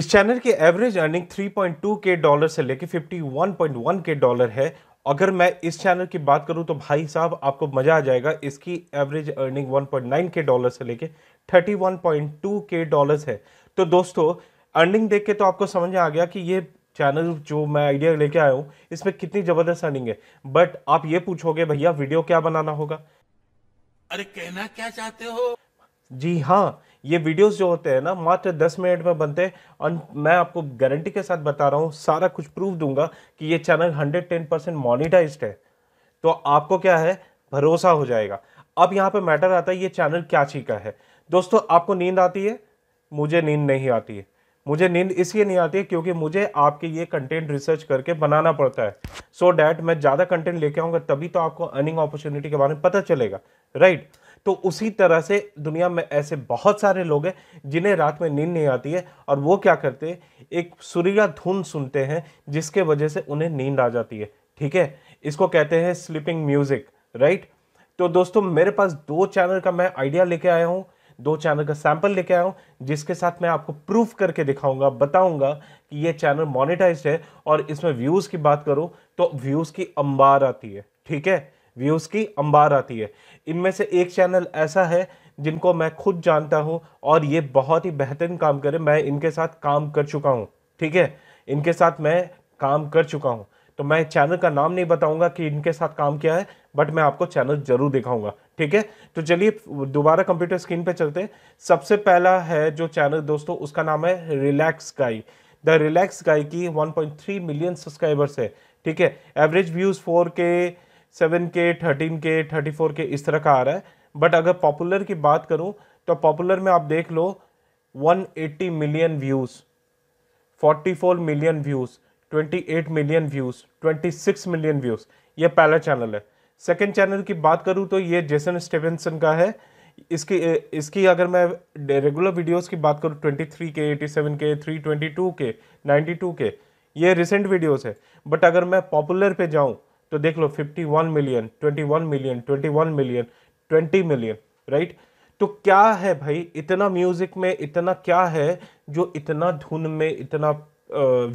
इस चैनल की average earning 3.2 के डॉलर से लेके 51.1 के डॉलर है अगर मैं इस चैनल की बात करूं तो भाई साहब आपको मज़ा आ जाएगा इसकी एवरेज अर्निंग 1.9 के डॉलर से लेके 31.2 के डॉलर्स है तो दोस्तों अर्निंग देख के तो आपको समझ आ गया कि ये चैनल जो मैं आइडिया लेके आया हूँ इसमें कितनी ज़बरदस्त अर्निंग है बट आप ये पूछोगे भैया वीडियो क्या बनाना होगा अरे कहना क्या चाहते हो जी हाँ ये वीडियोस जो होते हैं ना मात्र 10 मिनट में बनते हैं और मैं आपको गारंटी के साथ बता रहा हूँ सारा कुछ प्रूफ दूंगा कि ये चैनल 110 परसेंट मोनिटाइज है तो आपको क्या है भरोसा हो जाएगा अब यहाँ पर मैटर आता है ये चैनल क्या चीखा है दोस्तों आपको नींद आती है मुझे नींद नहीं आती है मुझे नींद इसलिए नहीं आती है क्योंकि मुझे आपके ये कंटेंट रिसर्च करके बनाना पड़ता है सो so डैट मैं ज़्यादा कंटेंट लेके आऊँगा तभी तो आपको अर्निंग अपॉर्चुनिटी के बारे में पता चलेगा राइट right? तो उसी तरह से दुनिया में ऐसे बहुत सारे लोग हैं जिन्हें रात में नींद नहीं आती है और वो क्या करते हैं एक सुरीला धुन सुनते हैं जिसके वजह से उन्हें नींद आ जाती है ठीक है इसको कहते हैं स्लीपिंग म्यूज़िक राइट तो दोस्तों मेरे पास दो चैनल का मैं आइडिया लेके आया हूँ दो चैनल का सैंपल लेके आया हूँ जिसके साथ मैं आपको प्रूफ करके दिखाऊंगा बताऊंगा कि ये चैनल मोनिटाइज है और इसमें व्यूज़ की बात करूँ तो व्यूज़ की अंबार आती है ठीक है व्यूज़ की अंबार आती है इनमें से एक चैनल ऐसा है जिनको मैं खुद जानता हूँ और ये बहुत ही बेहतरीन काम करे मैं इनके साथ काम कर चुका हूँ ठीक है इनके साथ मैं काम कर चुका हूँ तो मैं चैनल का नाम नहीं बताऊंगा कि इनके साथ काम किया है बट मैं आपको चैनल जरूर दिखाऊंगा ठीक है तो चलिए दोबारा कंप्यूटर स्क्रीन पे चलते हैं सबसे पहला है जो चैनल दोस्तों उसका नाम है रिलैक्स गाई द रिलैक्स गाई की 1.3 मिलियन सब्सक्राइबर्स है ठीक है average views four K seven K thirteen K thirty four K इस तरह का आ रहा है बट अगर पॉपुलर की बात करूँ तो पॉपुलर में आप देख लो one eighty million views forty four million views twenty eight million views twenty six million views ये पहला चैनल है सेकेंड चैनल की बात करूँ तो ये जेसन स्टेवेंसन का है इसकी इसकी अगर मैं रेगुलर वीडियोस की बात करूँ 23 के 87 के 322 के 92 के ये रिसेंट वीडियोस है बट अगर मैं पॉपुलर पे जाऊँ तो देख लो 51 million 21 million 21 million 20 million right तो क्या है भाई इतना म्यूजिक में इतना क्या है जो इतना धुन में इतना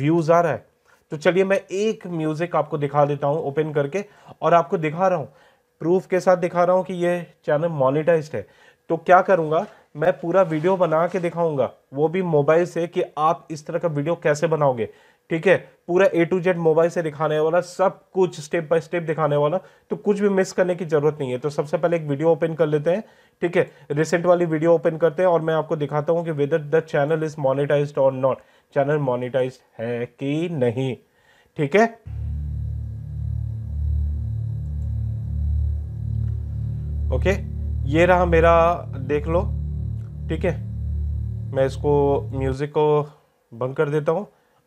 व्यूज आ रहा है तो चलिए मैं एक म्यूजिक आपको दिखा देता हूँ ओपन करके और आपको दिखा रहा हूँ प्रूफ के साथ दिखा रहा हूँ कि ये चैनल मोनिटाइज है तो क्या करूँगा मैं पूरा वीडियो बना के दिखाऊंगा वो भी मोबाइल से कि आप इस तरह का वीडियो कैसे बनाओगे ठीक है पूरा ए टू जेड मोबाइल से दिखाने वाला सब कुछ स्टेप बाय स्टेप दिखाने वाला तो कुछ भी मिस करने की ज़रूरत नहीं है तो सबसे पहले एक वीडियो ओपन कर लेते हैं ठीक है रिसेंट वाली वीडियो ओपन करते हैं और मैं आपको दिखाता हूं कि whether the channel is monetize और नॉट चैनल मोनिटाइज है कि नहीं ठीक है ओके ये रहा मेरा देख लो ठीक है मैं इसको म्यूज़िक को बंद कर देता हूं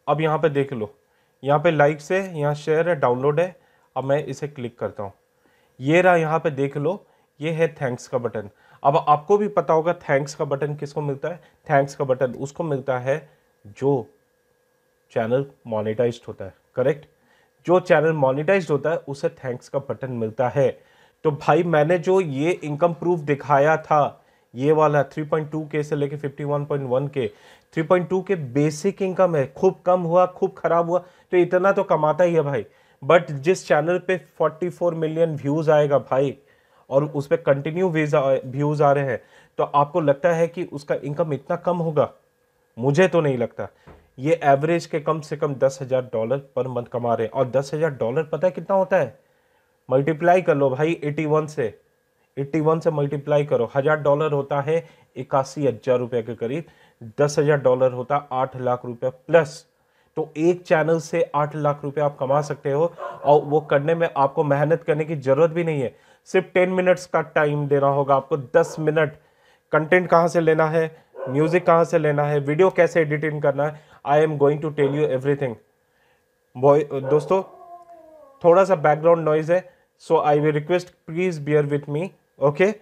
अब यहाँ पे देख लो यहाँ पे लाइक्स है यहाँ शेयर है डाउनलोड है अब मैं इसे क्लिक करता हूँ ये रहा यहाँ पे देख लो ये है थैंक्स का बटन अब आपको भी पता होगा थैंक्स का बटन किसको मिलता है थैंक्स का बटन उसको मिलता है जो चैनल मोनिटाइज होता है करेक्ट जो चैनल मोनिटाइज होता है उसे थैंक्स का बटन मिलता है तो भाई मैंने जो ये इनकम प्रूफ दिखाया था ये वाला 3.2 के से लेके 51.1 के 3.2 के बेसिक इनकम है खूब कम हुआ खूब खराब हुआ तो इतना तो कमाता ही है भाई बट जिस चैनल पे 44 मिलियन व्यूज़ आएगा भाई और उस पर कंटिन्यू व्यूज़ आ रहे हैं तो आपको लगता है कि उसका इनकम इतना कम होगा मुझे तो नहीं लगता ये एवरेज के कम से कम दस हज़ार डॉलर पर मंथ कमा रहे हैं और दस हज़ार डॉलर पता है कितना होता है मल्टीप्लाई कर लो भाई एटी वन से एट्टी वन से मल्टीप्लाई करो हज़ार डॉलर होता है इक्यासी हज़ार रुपये के करीब दस हज़ार डॉलर होता आठ लाख रुपया प्लस तो एक चैनल से आठ लाख रुपए आप कमा सकते हो और वो करने में आपको मेहनत करने की ज़रूरत भी नहीं है सिर्फ टेन मिनट्स का टाइम देना होगा आपको दस मिनट कंटेंट कहाँ से लेना है म्यूज़िक कहाँ से लेना है वीडियो कैसे एडिटिंग करना है I am going to tell you everything दोस्तों थोड़ा सा बैकग्राउंड नॉइज है so I will request please bear with me okay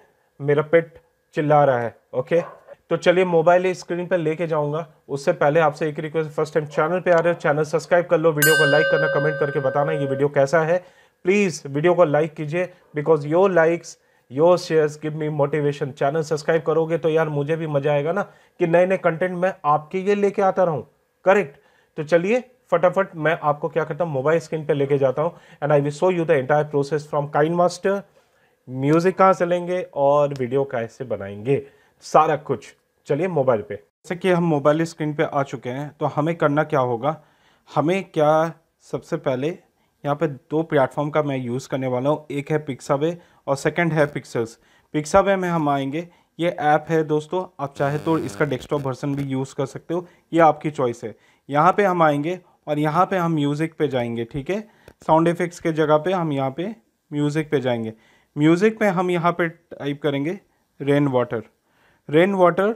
मेरा पेट चिल्ला रहा है ओके okay? तो चलिए मोबाइल स्क्रीन पर लेके जाऊंगा उससे पहले आपसे एक रिक्वेस्ट फर्स्ट टाइम चैनल पे आ रहे हो चैनल सब्सक्राइब कर लो वीडियो को लाइक करना कमेंट करके बताना ये वीडियो कैसा है प्लीज़ वीडियो को लाइक कीजिए because your likes your shares give me motivation channel subscribe करोगे तो यार मुझे भी मजा आएगा ना कि नए नए कंटेंट मैं आपके लिए लेके आता रहूँ करेक्ट तो चलिए फटाफट मैं आपको क्या करता हूँ मोबाइल स्क्रीन पर लेके जाता हूँ and I will show you the entire process from KineMaster music कहाँ से लेंगे और वीडियो कैसे बनाएंगे सारा कुछ चलिए मोबाइल पे जैसे कि हम मोबाइल स्क्रीन पे आ चुके हैं तो हमें करना क्या होगा हमें क्या सबसे पहले यहाँ पे दो प्लेटफॉर्म का मैं यूज़ करने वाला हूँ एक है पिक्सावे और सेकंड है पिक्सल्स पिक्सावे में हम आएंगे ये ऐप है दोस्तों आप चाहे तो इसका डेस्कटॉप वर्सन भी यूज़ कर सकते हो ये आपकी चॉइस है यहाँ पर हम आएँगे और यहाँ पर हम म्यूज़िक पे जाएंगे ठीक है साउंड इफ़ेक्ट्स के जगह पर हम यहाँ पर म्यूज़िक पे जाएंगे म्यूज़िक में हम यहाँ पर टाइप करेंगे रेन वाटर रेन वाटर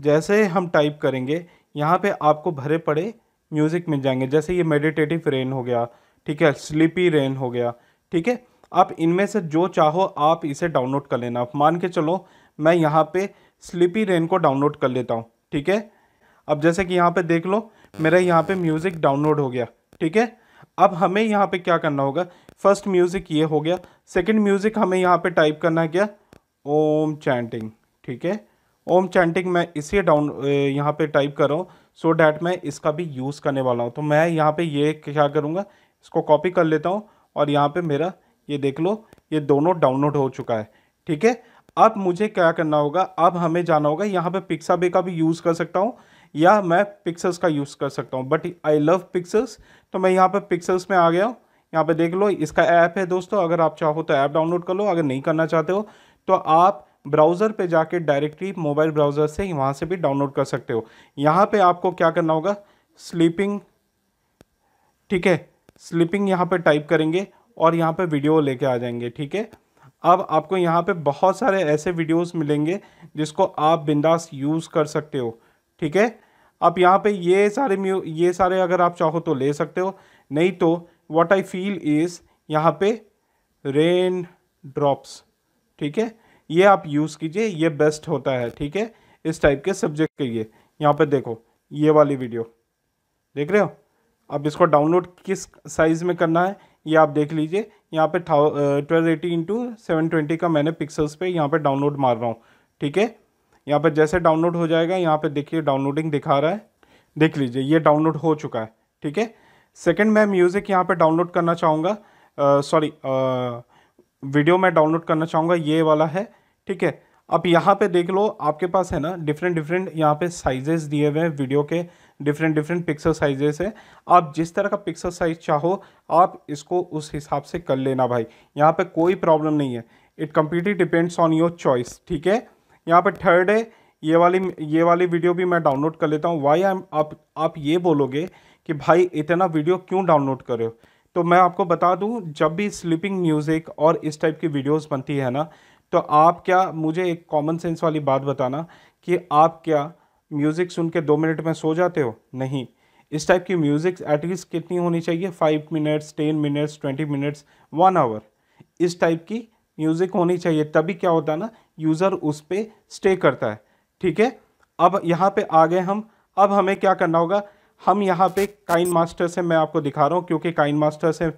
जैसे हम टाइप करेंगे यहाँ पे आपको भरे पड़े म्यूज़िक मिल जाएंगे जैसे ये मेडिटेटिव रेन हो गया ठीक है स्लीपी रेन हो गया ठीक है आप इनमें से जो चाहो आप इसे डाउनलोड कर लेना मान के चलो मैं यहाँ पे स्लीपी रेन को डाउनलोड कर लेता हूँ ठीक है अब जैसे कि यहाँ पे देख लो मेरा यहाँ पे म्यूज़िक डाउनलोड हो गया ठीक है अब हमें यहाँ पे क्या करना होगा फर्स्ट म्यूज़िक ये हो गया सेकंड म्यूज़िक हमें यहाँ पे टाइप करना है क्या ओम चैंटिंग ठीक है ओम चैंटिंग मैं इसे डाउन यहाँ पे टाइप कर रहा हूँ सो डैट मैं इसका भी यूज़ करने वाला हूँ तो मैं यहाँ पे ये क्या करूँगा इसको कॉपी कर लेता हूँ और यहाँ पे मेरा ये देख लो ये दोनों डाउनलोड हो चुका है ठीक है अब मुझे क्या करना होगा अब हमें जाना होगा यहाँ पे बे का भी यूज़ कर सकता हूँ या मैं पिक्सल्स का यूज़ कर सकता हूँ बट आई लव पिक्सल्स तो मैं यहाँ पर पिक्सल्स में आ गया हूँ यहाँ पर देख लो इसका ऐप है दोस्तों अगर आप चाहो तो ऐप डाउनलोड कर लो अगर नहीं करना चाहते हो तो आप ब्राउज़र पे जाके डायरेक्टली मोबाइल ब्राउज़र से ही वहाँ से भी डाउनलोड कर सकते हो यहाँ पे आपको क्या करना होगा स्लीपिंग ठीक है स्लीपिंग यहाँ पे टाइप करेंगे और यहाँ पे वीडियो लेके आ जाएंगे ठीक है अब आपको यहाँ पे बहुत सारे ऐसे वीडियोस मिलेंगे जिसको आप बिंदास यूज़ कर सकते हो ठीक है आप यहाँ पे ये सारे म्यू ये सारे अगर आप चाहो तो ले सकते हो नहीं तो वॉट आई फील इज़ यहाँ पे रेन ड्रॉप्स ठीक है ये आप यूज़ कीजिए ये बेस्ट होता है ठीक है इस टाइप के सब्जेक्ट के लिए यहाँ पर देखो ये वाली वीडियो देख रहे हो अब इसको डाउनलोड किस साइज़ में करना है ये आप देख लीजिए यहाँ पे twelve eighty into seven twenty का मैंने पिक्सल्स पे यहाँ पे डाउनलोड मार रहा हूँ ठीक है यहाँ पे जैसे डाउनलोड हो जाएगा यहाँ पे देखिए डाउनलोडिंग दिखा रहा है देख लीजिए ये डाउनलोड हो चुका है ठीक है सेकंड मैं म्यूज़िक यहाँ पे डाउनलोड करना चाहूँगा सॉरी वीडियो मैं डाउनलोड करना चाहूँगा ये वाला है ठीक है अब यहाँ पे देख लो आपके पास है ना डिफरेंट डिफरेंट यहाँ पे साइजेस दिए हुए हैं वीडियो के डिफरेंट डिफरेंट पिक्सल साइजेस है आप जिस तरह का पिक्सल साइज चाहो आप इसको उस हिसाब से कर लेना भाई यहाँ पे कोई प्रॉब्लम नहीं है it completely depends on your choice ठीक है यहाँ पे थर्ड है ये वाली ये वाली वीडियो भी मैं डाउनलोड कर लेता हूँ वाई एम आप आप ये बोलोगे कि भाई इतना वीडियो क्यों डाउनलोड करे तो मैं आपको बता दूं जब भी स्लीपिंग म्यूज़िक और इस टाइप की वीडियोस बनती है ना तो आप क्या मुझे एक कॉमन सेंस वाली बात बताना कि आप क्या म्यूज़िक सुन के दो मिनट में सो जाते हो नहीं इस टाइप की म्यूज़िक एटलीस्ट कितनी होनी चाहिए five minutes ten minutes twenty minutes one hour इस टाइप की म्यूज़िक होनी चाहिए तभी क्या होता है ना यूज़र उस पर स्टे करता है ठीक है अब यहाँ पे आ गए हम अब हमें क्या करना होगा हम यहाँ पे काइन मास्टर से मैं आपको दिखा रहा हूँ क्योंकि काइन मास्टर से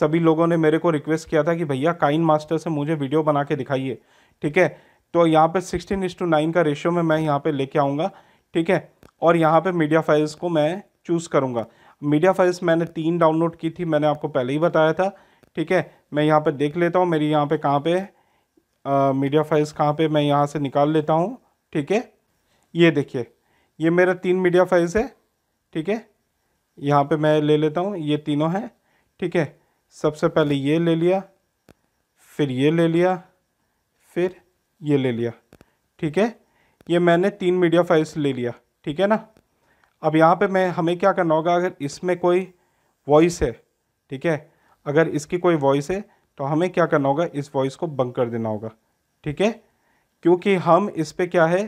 सभी लोगों ने मेरे को रिक्वेस्ट किया था कि भैया काइन मास्टर से मुझे वीडियो बना के दिखाइए ठीक है तो यहाँ पे सिक्सटीन इस टू नाइन का रेशियो में मैं यहाँ पे लेके आऊँगा ठीक है और यहाँ पे मीडिया फाइल्स को मैं चूज़ करूँगा मीडिया फाइल्स मैंने तीन डाउनलोड की थी मैंने आपको पहले ही बताया था ठीक है मैं यहाँ पर देख लेता हूँ मेरी यहाँ पर कहाँ पर मीडिया फाइल्स कहाँ पर मैं यहाँ से निकाल लेता हूँ ठीक है ये देखिए ये मेरा तीन मीडिया फाइल्स है ठीक है यहाँ पे मैं ले लेता हूँ ये तीनों हैं ठीक है सबसे पहले ये ले लिया फिर ये ले लिया फिर ये ले लिया ठीक है ये मैंने तीन मीडिया फाइल्स ले लिया ठीक है ना अब यहाँ पे मैं हमें क्या करना होगा अगर इसमें कोई वॉइस है ठीक है अगर इसकी कोई वॉइस है तो हमें क्या करना होगा इस वॉइस को बंक कर देना होगा ठीक है क्योंकि हम इस पर क्या है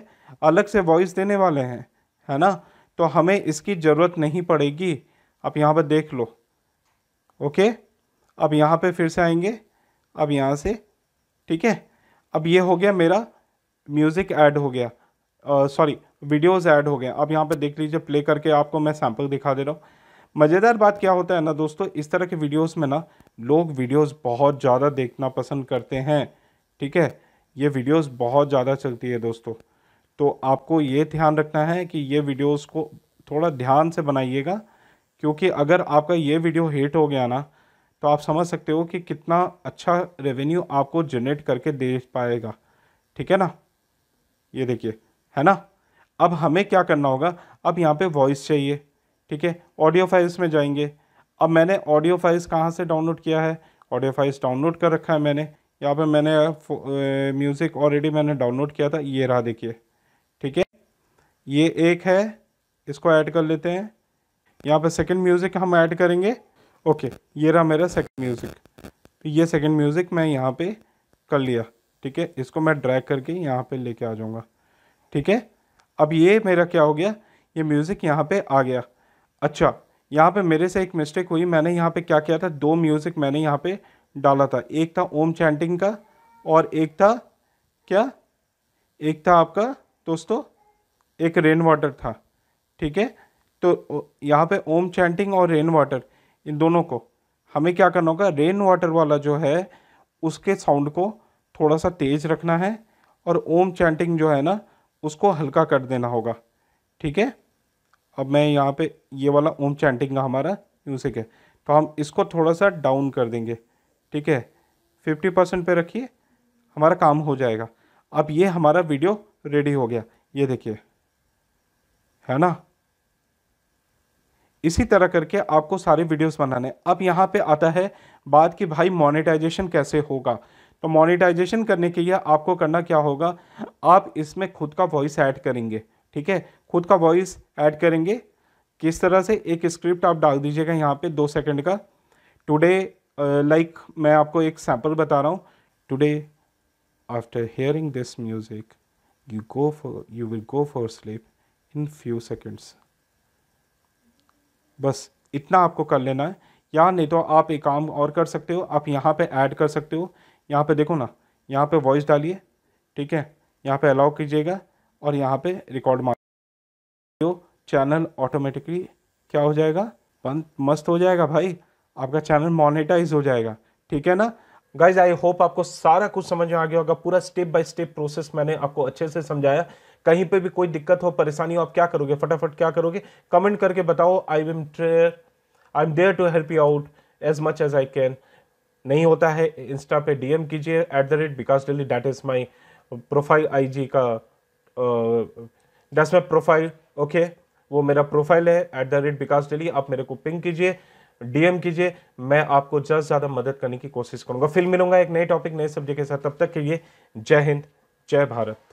अलग से वॉइस देने वाले हैं है ना तो हमें इसकी ज़रूरत नहीं पड़ेगी आप यहाँ पर देख लो ओके अब यहाँ पे फिर से आएंगे अब यहाँ से ठीक है अब ये हो गया मेरा म्यूज़िक ऐड हो गया सॉरी वीडियोस ऐड हो गए अब यहाँ पे देख लीजिए प्ले करके आपको मैं सैम्पल दिखा दे रहा हूँ मज़ेदार बात क्या होता है ना दोस्तों इस तरह के वीडियोस में ना लोग वीडियोस बहुत ज़्यादा देखना पसंद करते हैं ठीक है ये वीडियोस बहुत ज़्यादा चलती है दोस्तों तो आपको ये ध्यान रखना है कि ये वीडियोज़ को थोड़ा ध्यान से बनाइएगा क्योंकि अगर आपका ये वीडियो हिट हो गया ना तो आप समझ सकते हो कि कितना अच्छा रेवेन्यू आपको जनरेट करके दे पाएगा ठीक है ना ये देखिए है ना अब हमें क्या करना होगा अब यहाँ पे वॉइस चाहिए ठीक है ऑडियो फाइल्स में जाएंगे अब मैंने ऑडियो फाइल्स कहाँ से डाउनलोड किया है ऑडियो फाइल्स डाउनलोड कर रखा है मैंने यहाँ पे मैंने म्यूज़िक ऑलरेडी मैंने डाउनलोड किया था ये रहा देखिए ठीक है ये एक है इसको ऐड कर लेते हैं यहाँ पे सेकंड म्यूज़िक हम ऐड करेंगे ओके ये रहा मेरा सेकंड म्यूज़िक तो ये सेकंड म्यूज़िक मैं यहाँ पे कर लिया ठीक है इसको मैं ड्रैग करके यहाँ पे लेके आ जाऊँगा ठीक है अब ये मेरा क्या हो गया ये म्यूज़िक यहाँ पे आ गया अच्छा यहाँ पे मेरे से एक मिस्टेक हुई मैंने यहाँ पे क्या किया था दो म्यूज़िक मैंने यहाँ पर डाला था एक था ओम चैंटिंग का और एक था क्या एक था आपका दोस्तों एक रेन वाटर था ठीक है तो यहाँ पे ओम चैंटिंग और रेन वाटर इन दोनों को हमें क्या करना होगा रेन वाटर वाला जो है उसके साउंड को थोड़ा सा तेज़ रखना है और ओम चैंटिंग जो है ना उसको हल्का कर देना होगा ठीक है अब मैं यहाँ पे ये वाला ओम चैंटिंग का हमारा म्यूज़िक है तो हम इसको थोड़ा सा डाउन कर देंगे ठीक है फिफ्टी परसेंट पर रखिए हमारा काम हो जाएगा अब ये हमारा वीडियो रेडी हो गया ये देखिए है ना इसी तरह करके आपको सारे वीडियोस बनाने अब यहाँ पे आता है बात कि भाई मोनेटाइजेशन कैसे होगा तो मोनेटाइजेशन करने के लिए आपको करना क्या होगा आप इसमें खुद का वॉइस ऐड करेंगे ठीक है खुद का वॉइस ऐड करेंगे किस तरह से एक स्क्रिप्ट आप डाल दीजिएगा यहाँ पे दो सेकंड का टुडे लाइक मैं आपको एक सैम्पल बता रहा हूँ today after hearing this music you go for you will go for sleep in few seconds बस इतना आपको कर लेना है या नहीं तो आप एक काम और कर सकते हो आप यहाँ पे ऐड कर सकते हो यहाँ पे देखो ना यहाँ पे वॉइस डालिए ठीक है यहाँ पे अलाउ कीजिएगा और यहाँ पे रिकॉर्ड मार तो चैनल ऑटोमेटिकली क्या हो जाएगा बंद मस्त हो जाएगा भाई आपका चैनल मोनिटाइज हो जाएगा ठीक है ना गाइज आई होप आपको सारा कुछ समझ में आ गया होगा पूरा स्टेप बाय स्टेप प्रोसेस मैंने आपको अच्छे से समझाया कहीं पे भी कोई दिक्कत हो परेशानी हो आप क्या करोगे फटाफट क्या करोगे कमेंट करके बताओ I am I am there to help you out as much as I can नहीं होता है इंस्टा पे डीएम कीजिए at the rate Bikas daily that is my profile IG का दस माई प्रोफाइल ओके वो मेरा प्रोफाइल है at the rate Bikas daily आप मेरे को पिंग कीजिए डीएम कीजिए मैं आपको ज़्यादा से ज़्यादा मदद करने की कोशिश करूँगा फिर मिलूंगा एक नए टॉपिक नए सब्जेक्ट के साथ तब तक के लिए जय हिंद जय भारत